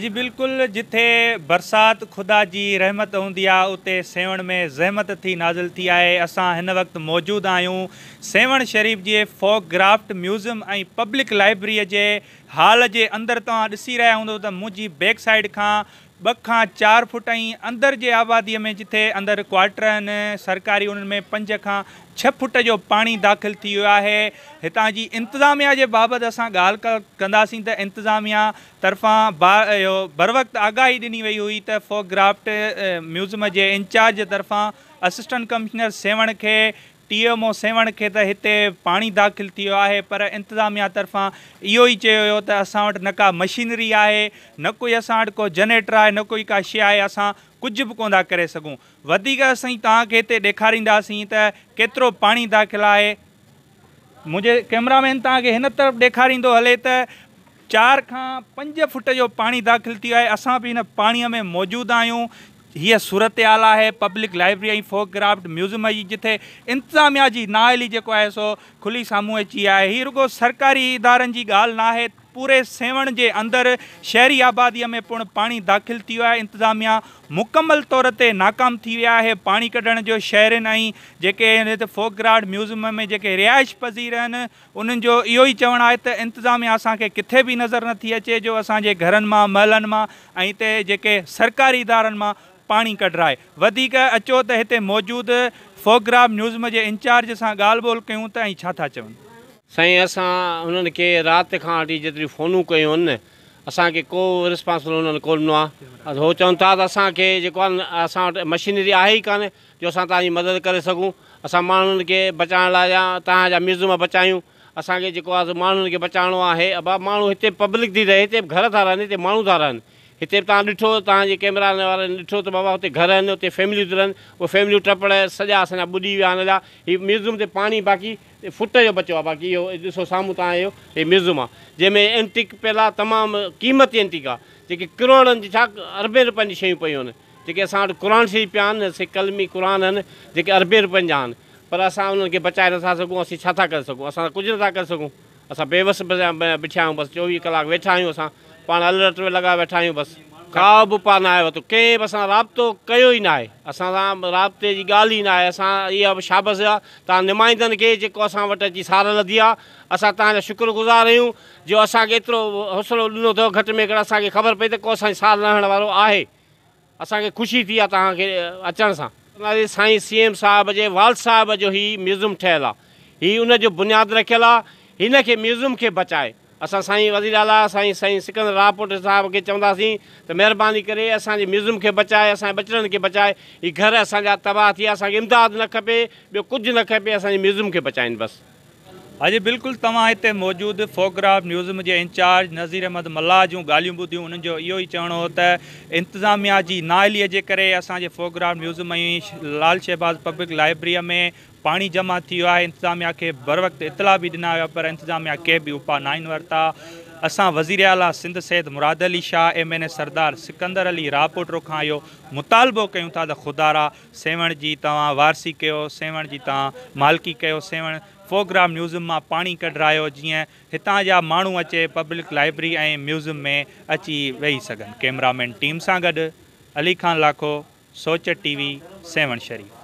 जी बिल्कुल जिथे बरसात खुदा जी रहमत हूंदी आहे उते सेवण में ज़हमत थी नाज़िल थी आहे असां हिन वक़्ति मौजूदु आहियूं सेवण शरीफ़ जे फोक ग्राफ्ट म्यूज़ियम ऐं पब्लिक लाइब्रेरीअ जे हाल जे अंदरि तव्हां ॾिसी रहिया हूंदव त मुंहिंजी बैक साइड खां ॿ खां चारि फुट ऐं अंदरि जे आबादीअ में जिथे अंदरि क्वाटर आहिनि सरकारी उन्हनि में पंज खां छह फुट जो पाणी दाख़िल थी वियो आहे हितां जी इंतिज़ामिया जे बाबति असां ॻाल्हि कंदासीं त इंतिज़ामिया तरफ़ां ब इहो बर वक़्तु आगाही ॾिनी वई हुई त फोग ग्राफ्ट म्यूज़ियम जे इंचार्ज तरफ़ां असिस्टेंट कमिश्नर सेवण खे टी सेवण के इतने पानी दाखिल दाख़िलु थी पर इंतजामिया तरफा इो ही चयो वियो त असां न का मशीनरी है न कोई अस को जनरेटर है न कोई का शे है अस कुछ भी को था करे सघूं वधीक असीं तव्हांखे हिते ॾेखारींदासीं दाख़िल है मुझे कैमरामैन तक इन तरफ़ डेखारी हल त चार खां पंज फुट जो पानी दाखिल थी वियो आहे असां बि हिन पाणीअ में मौजूदु आहियूं हीअ सूरत आल आहे पब्लिक लाइब्रेरी ऐं फोक ग्राफ्ट म्यूज़ियम जी जिथे इंतिज़ामिया जी नाली जेको आहे सो खुली साम्हूं अची आहे हीअ रुगो सरकारी इदारनि जी ॻाल्हि न आहे पूरे सेवण जे अंदरि शहरी आबादीअ में पिणु पाणी दाख़िल थी वियो आहे इंतिज़ामिया मुकमल तौर ते नाकाम थी विया आहे पाणी कढण जो शहरनि ऐं जेके हिते म्यूज़ियम में जेके रिहाइश पज़ीर आहिनि उन्हनि जो इहो ई चवणु आहे त इंतिज़ामिया असांखे किथे बि नज़र नथी अचे जो असांजे घरनि मां महलनि मां ऐं हिते जेके सरकारी इदारनि मां पाणी कढाए वधीक अचो त हिते मौजूदु फोक म्यूज़ियम जे इंचार्ज सां ॻाल्हि ॿोल कयूं त ऐं साईं असां हुननि खे राति खां वठी जेतिरी फोनूं कयूं आहिनि असांखे को रिस्पोंस हुननि कोन ॾिनो आहे उहो चवनि था त असांखे जेको आहे असां वटि मशीनरी आहे ई कान्हे जो असां तव्हांजी मदद करे सघूं असां माण्हुनि खे बचाइण लाइ या तव्हांजा म्यूज़ियम बचायूं असांखे जेको आहे माण्हुनि खे बचाइणो आहे माण्हू हिते पब्लिक थी रहे हिते घर था रहनि हिते माण्हू था रहनि हिते तव्हां ॾिठो तव्हांजे कैमरा वारे ॾिठो त बाबा हुते घर आहिनि हुते फैमिलियूं रहनि उहे फैमिलियूं टपड़ सॼा असांजा ॿुॾी विया हिन हिनजा हीअ म्यूज़ियम ते पाणी बाक़ी फुट जो बचो आहे बाक़ी इहो ॾिसो साम्हूं तव्हां इहो इहे म्यूज़ियम आहे जंहिंमें एंटिक पयल आहे तमामु क़ीमती एंटिक आहे जेके किरोड़नि जी छा अरबे रुपियनि जी शयूं पयूं आहिनि जेके असां वटि क़ुर शरीफ़ पिया आहिनि से कलमी क़ुर आहिनि जेके अरबे रुपियनि जा आहिनि पर असां उन्हनि खे बचाए नथा सघूं असीं छा था करे सघूं असां कुझु नथा करे सघूं असां बेवस बीठा आहियूं बसि चोवीह कलाक वेठा आहियूं असां પણ અલર્ટ વે લગા બેઠા હું બસ ખાવ પણ આય તો કે બસ રાપતો કયોઈ નાય અસા રાપતે જી ગાળી નાય અસા ય શાબસ તા નમાઈદન કે જો અસા વટ સારા લદિયા અસા તા શુક્રગુઝાર હુ જો અસા કેતરો હસલો દનો તો ઘટ મે અસા કે ખબર પે કો સાલ રહેણ વાળો આહે અસા કે ખુશી થી તા કે અચણ સા સાઈ સી એમ સાહબ જે વાલ સાહબ જો હી મ્યુઝિયમ ઠેલા હી ઉન જો બુનિયાદ રખેલા ઇન કે મ્યુઝિયમ કે બચાય असा साईं वज़ीर आला साईं साईं सिकंदर रापोट साहिब खे चवंदासीं त महिरबानी करे म्यूज़ियम खे बचाए असांजे बचड़नि खे बचाए हीअ घर असांजा तबाह थी विया इमदाद न खपे ॿियो कुझु न खपे असांजे म्यूज़ियम खे बचाइनि बसि अॼु बिल्कुलु तव्हां हिते मौजूदु फोग्राफ न्यूज़ियम जे इंचार्ज नज़ीर अहमद मल्ला जूं ॻाल्हियूं ॿुधियूं उन्हनि जो इहो ई चवणो हो त इंतिज़ामिया जी नालीअ जे करे असांजे फोकराफ में ई लाल शहबाज़ पब्लिक लाइब्रेरीअ में पाणी जमा थी वियो आहे इंतिज़ामिया खे बर वक़्तु इतलाउ बि ॾिना विया पर इंतिज़ामिया के बि उपा न आहिनि वरिता असां वज़ीर आला Sindh Syed Murad Ali Shah M N A Sardar Sikandar Ali Rahupoto Khan इहो मुतालबो कयूं था त खुदा आहे सेवण जी तव्हां वारसी कयो सेवण जी तव्हां मालकी कयो सेवण फोग्राम म्यूज़ियम मां पाणी कढायो जीअं हितां जा माण्हू अचे पब्लिक लाइब्रेरी ऐं म्यूज़ियम में अची वेही सघनि कैमरामैन टीम सां गॾु अली खान लाखो सोच टीवी सेवन शरीफ़